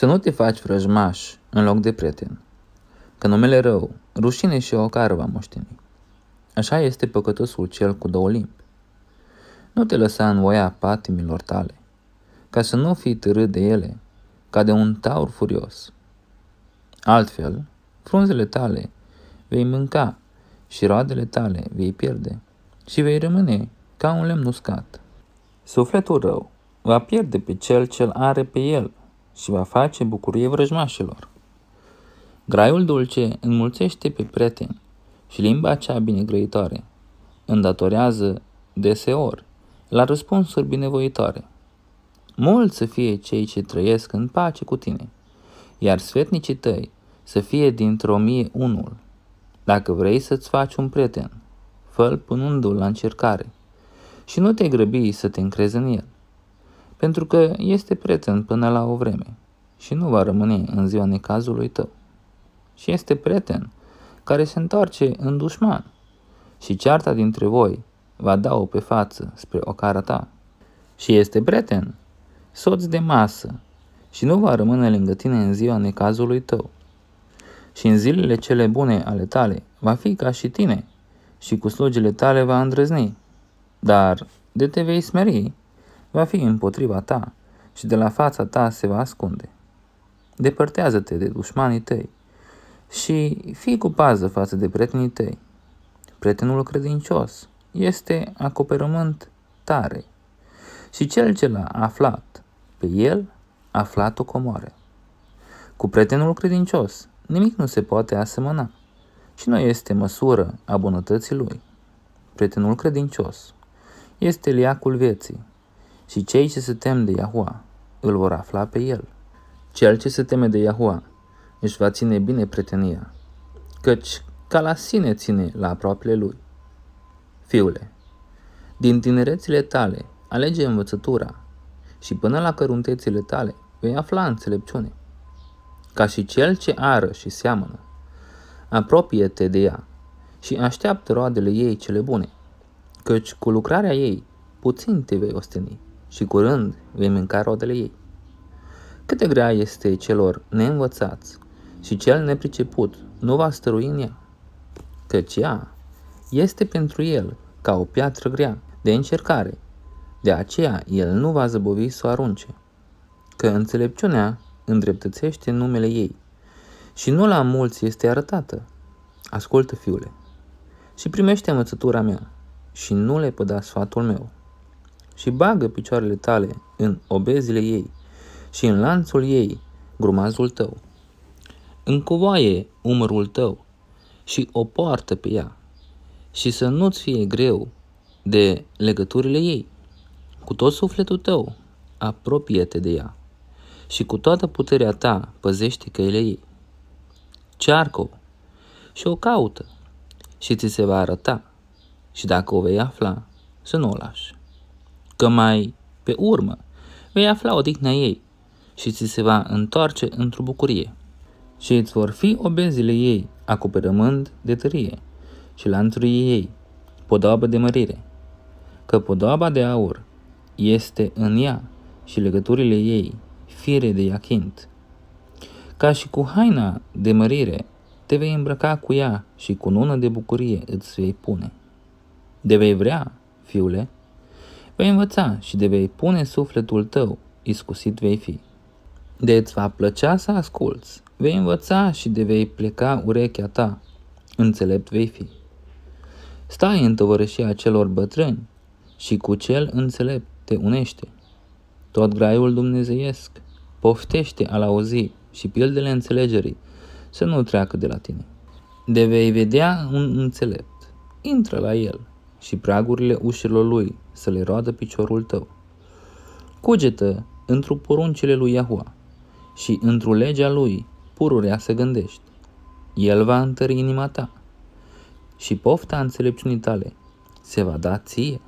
Să nu te faci vrăjmaș în loc de prieten, că numele rău, rușine și ocară va moșteni. Așa este păcătosul cel cu două limbi. Nu te lăsa în voia patimilor tale, ca să nu fii târât de ele, ca de un taur furios. Altfel, frunzele tale vei mânca și roadele tale vei pierde și vei rămâne ca un lemn uscat. Sufletul rău va pierde pe cel ce-l are pe el și va face bucurie vrăjmașilor. Graiul dulce înmulțește pe prieteni și limba cea binegrăitoare îndatorează deseori la răspunsuri binevoitoare. Mulți să fie cei ce trăiesc în pace cu tine, iar sfetnicii tăi să fie dintr-o mie unul. Dacă vrei să-ți faci un prieten, fă-l punându-l la încercare și nu te grăbi să te încrezi în el pentru că este prieten până la o vreme și nu va rămâne în ziua necazului tău. Și este prieten care se întoarce în dușman și cearta dintre voi va da-o pe față spre o cara ta. Și este prieten, soț de masă și nu va rămâne lângă tine în ziua necazului tău. Și în zilele cele bune ale tale va fi ca și tine și cu slugile tale va îndrăzni. Dar de te vei smeri va fi împotriva ta și de la fața ta se va ascunde. Depărtează-te de dușmanii tăi și fii cu pază față de prietenii tăi. Prietenul credincios este acoperământ tare și cel ce l-a aflat pe el, aflat o comoare. Cu prietenul credincios nimic nu se poate asemăna și nu este măsură a bunătății lui. Prietenul credincios este liacul vieții și cei ce se tem de Iahua îl vor afla pe el. Cel ce se teme de Iahua își va ține bine prietenia, căci ca la sine ține la aproapele lui. Fiule, din tinerețile tale alege învățătura și până la căruntețile tale vei afla înțelepciune. Ca și cel ce ară și seamănă, apropie-te de ea și așteaptă roadele ei cele bune, căci cu lucrarea ei puțin te vei osteni și curând vei mânca rodele ei. Cât de grea este celor neînvățați și cel nepriceput nu va stărui în ea, căci ea este pentru el ca o piatră grea de încercare, de aceea el nu va zăbovi să o arunce, că înțelepciunea îndreptățește numele ei și nu la mulți este arătată. Ascultă, fiule, și primește învățătura mea și nu le păda sfatul meu și bagă picioarele tale în obezile ei și în lanțul ei grumazul tău. Încovoaie umărul tău și o poartă pe ea și să nu-ți fie greu de legăturile ei. Cu tot sufletul tău, apropie-te de ea și cu toată puterea ta păzește căile ei. Cearcă-o și o caută și ți se va arăta și dacă o vei afla, să nu o lași că mai pe urmă vei afla odihna ei și ți se va întoarce într-o bucurie. Și îți vor fi obenzile ei, acoperământ de tărie și lanțurii ei, podoabă de mărire, că podoaba de aur este în ea și legăturile ei, fire de iachint. Ca și cu haina de mărire, te vei îmbrăca cu ea și cu nună de bucurie îți vei pune. De vei vrea, fiule, Vei învăța și de vei pune sufletul tău, iscusit vei fi. De îți va plăcea să asculți, vei învăța și de vei pleca urechea ta, înțelept vei fi. Stai în tovărășia celor bătrâni și cu cel înțelept te unește. Tot graiul dumnezeiesc, poftește al auzi și pildele înțelegerii să nu treacă de la tine. De vei vedea un înțelept, intră la el și pragurile ușilor lui să le roadă piciorul tău. Cugetă întru poruncile lui Iahua și întru legea lui pururea să gândești. El va întări inima ta și pofta înțelepciunii tale se va da ție.